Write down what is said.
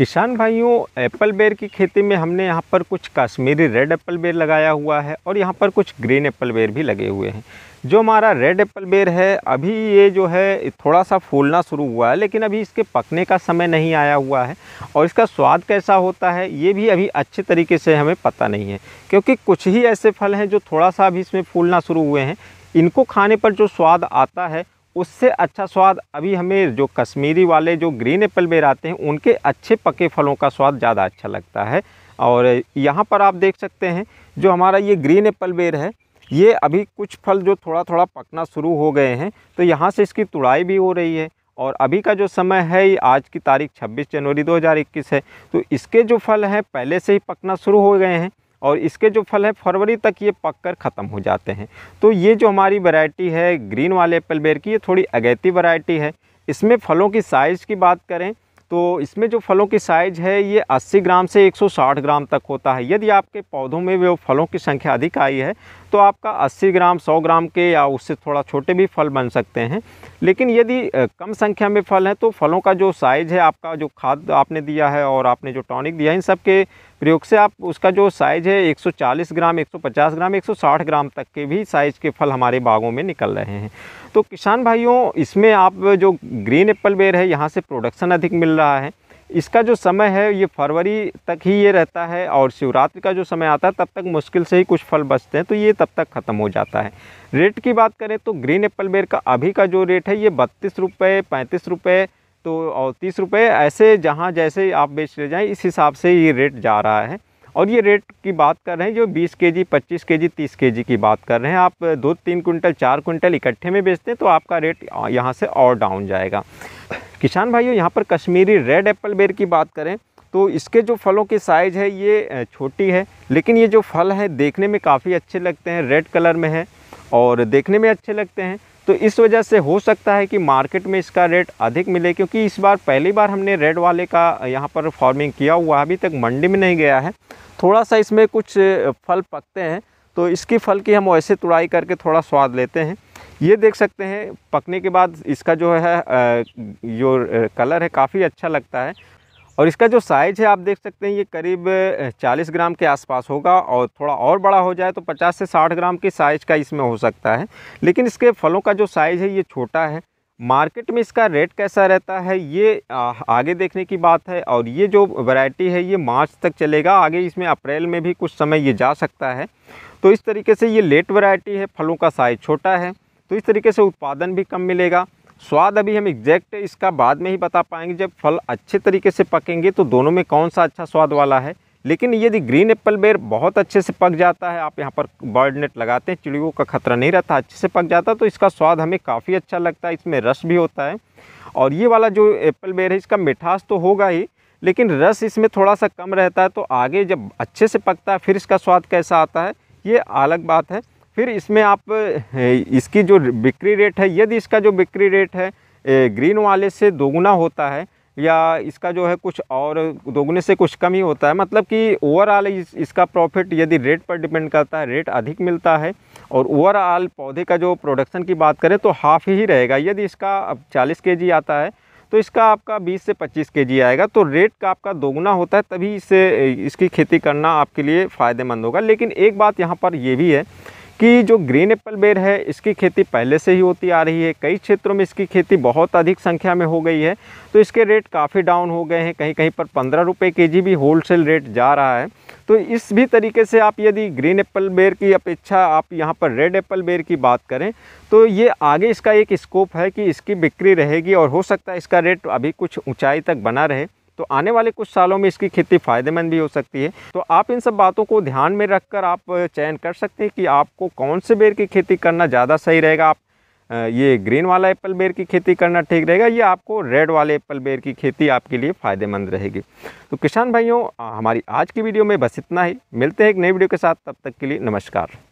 किसान भाइयों एप्पल बेर की खेती में हमने यहाँ पर कुछ कश्मीरी रेड एप्पल बेर लगाया हुआ है और यहाँ पर कुछ ग्रीन एप्पल बेर भी लगे हुए हैं जो हमारा रेड एप्पल बेर है अभी ये जो है थोड़ा सा फूलना शुरू हुआ है लेकिन अभी इसके पकने का समय नहीं आया हुआ है और इसका स्वाद कैसा होता है ये भी अभी अच्छे तरीके से हमें पता नहीं है क्योंकि कुछ ही ऐसे फल हैं जो थोड़ा सा अभी इसमें फूलना शुरू हुए हैं इनको खाने पर जो स्वाद आता है उससे अच्छा स्वाद अभी हमें जो कश्मीरी वाले जो ग्रीन एप्पल बेर आते हैं उनके अच्छे पके फलों का स्वाद ज़्यादा अच्छा लगता है और यहाँ पर आप देख सकते हैं जो हमारा ये ग्रीन एप्पल बेर है ये अभी कुछ फल जो थोड़ा थोड़ा पकना शुरू हो गए हैं तो यहाँ से इसकी तुड़ाई भी हो रही है और अभी का जो समय है ये आज की तारीख 26 जनवरी 2021 है तो इसके जो फल हैं पहले से ही पकना शुरू हो गए हैं और इसके जो फल हैं फरवरी तक ये पक कर ख़त्म हो जाते हैं तो ये जो हमारी वैरायटी है ग्रीन वाले एप्पल बेर की ये थोड़ी अगैती वैरायटी है इसमें फलों की साइज़ की बात करें तो इसमें जो फलों की साइज़ है ये 80 ग्राम से 160 ग्राम तक होता है यदि आपके पौधों में वो फलों की संख्या अधिक आई है तो आपका 80 ग्राम 100 ग्राम के या उससे थोड़ा छोटे भी फल बन सकते हैं लेकिन यदि कम संख्या में फल हैं तो फलों का जो साइज़ है आपका जो खाद आपने दिया है और आपने जो टॉनिक दिया है इन सब के प्रयोग से आप उसका जो साइज़ है 140 ग्राम 150 ग्राम 160 ग्राम तक के भी साइज़ के फल हमारे बागों में निकल रहे हैं तो किसान भाइयों इसमें आप जो ग्रीन एप्पल बेर है यहाँ से प्रोडक्शन अधिक मिल रहा है इसका जो समय है ये फरवरी तक ही ये रहता है और शिवरात्रि का जो समय आता है तब तक मुश्किल से ही कुछ फल बचते हैं तो ये तब तक ख़त्म हो जाता है रेट की बात करें तो ग्रीन एप्पल बेर का अभी का जो रेट है ये बत्तीस रुपये पैंतीस रुपये तो और तीस रुपये ऐसे जहाँ जैसे आप बेच ले जाएँ इस हिसाब से ये रेट जा रहा है और ये रेट की बात कर रहे हैं जो 20 के जी पच्चीस के जी तीस के जी की बात कर रहे हैं आप दो तीन कुंटल चार कुंटल इकट्ठे में बेचते हैं तो आपका रेट यहाँ से और डाउन जाएगा किसान भाइयों यहाँ पर कश्मीरी रेड एप्पल बेर की बात करें तो इसके जो फलों की साइज़ है ये छोटी है लेकिन ये जो फल है देखने में काफ़ी अच्छे लगते हैं रेड कलर में है और देखने में अच्छे लगते हैं तो इस वजह से हो सकता है कि मार्केट में इसका रेट अधिक मिले क्योंकि इस बार पहली बार हमने रेड वाले का यहाँ पर फार्मिंग किया हुआ अभी तक मंडी में नहीं गया है थोड़ा सा इसमें कुछ फल पकते हैं तो इसकी फल की हम ऐसे तुड़ाई करके थोड़ा स्वाद लेते हैं ये देख सकते हैं पकने के बाद इसका जो है जो कलर है काफ़ी अच्छा लगता है और इसका जो साइज़ है आप देख सकते हैं ये करीब 40 ग्राम के आसपास होगा और थोड़ा और बड़ा हो जाए तो 50 से 60 ग्राम के साइज़ का इसमें हो सकता है लेकिन इसके फलों का जो साइज़ है ये छोटा है मार्केट में इसका रेट कैसा रहता है ये आगे देखने की बात है और ये जो वैरायटी है ये मार्च तक चलेगा आगे इसमें अप्रैल में भी कुछ समय ये जा सकता है तो इस तरीके से ये लेट वैरायटी है फलों का साइज़ छोटा है तो इस तरीके से उत्पादन भी कम मिलेगा स्वाद अभी हम एग्जैक्ट इसका बाद में ही बता पाएंगे जब फल अच्छे तरीके से पकेंगे तो दोनों में कौन सा अच्छा स्वाद वाला है लेकिन यदि ग्रीन एप्पल बेर बहुत अच्छे से पक जाता है आप यहाँ पर बर्ड नेट लगाते हैं चिड़ियों का खतरा नहीं रहता अच्छे से पक जाता तो इसका स्वाद हमें काफ़ी अच्छा लगता है इसमें रस भी होता है और ये वाला जो एप्पल बेर है इसका मिठास तो होगा ही लेकिन रस इसमें थोड़ा सा कम रहता है तो आगे जब अच्छे से पकता है फिर इसका स्वाद कैसा आता है ये अलग बात है फिर इसमें आप इसकी जो बिक्री रेट है यदि इसका जो बिक्री रेट है ग्रीन वाले से दोगुना होता है या इसका जो है कुछ और दोगुने से कुछ कम ही होता है मतलब कि ओवरऑल इस, इसका प्रॉफिट यदि रेट पर डिपेंड करता है रेट अधिक मिलता है और ओवरऑल पौधे का जो प्रोडक्शन की बात करें तो हाफ ही रहेगा यदि इसका अब चालीस के आता है तो इसका आपका 20 से 25 के जी आएगा तो रेट का आपका दोगुना होता है तभी इसे इसकी खेती करना आपके लिए फ़ायदेमंद होगा लेकिन एक बात यहाँ पर ये भी है कि जो ग्रीन एप्पल बेर है इसकी खेती पहले से ही होती आ रही है कई क्षेत्रों में इसकी खेती बहुत अधिक संख्या में हो गई है तो इसके रेट काफ़ी डाउन हो गए हैं कहीं कहीं पर पंद्रह रुपये के जी भी होलसेल रेट जा रहा है तो इस भी तरीके से आप यदि ग्रीन एप्पल बेर की अपेक्षा आप यहाँ पर रेड एप्पल बेर की बात करें तो ये आगे इसका एक स्कोप है कि इसकी बिक्री रहेगी और हो सकता है इसका रेट अभी कुछ ऊँचाई तक बना रहे तो आने वाले कुछ सालों में इसकी खेती फ़ायदेमंद भी हो सकती है तो आप इन सब बातों को ध्यान में रखकर आप चयन कर सकते हैं कि आपको कौन से बेर की खेती करना ज़्यादा सही रहेगा आप ये ग्रीन वाला एप्पल बेर की खेती करना ठीक रहेगा ये आपको रेड वाले एप्पल बेर की खेती आपके लिए फ़ायदेमंद रहेगी तो किसान भाइयों हमारी आज की वीडियो में बस इतना ही मिलते हैं एक नई वीडियो के साथ तब तक के लिए नमस्कार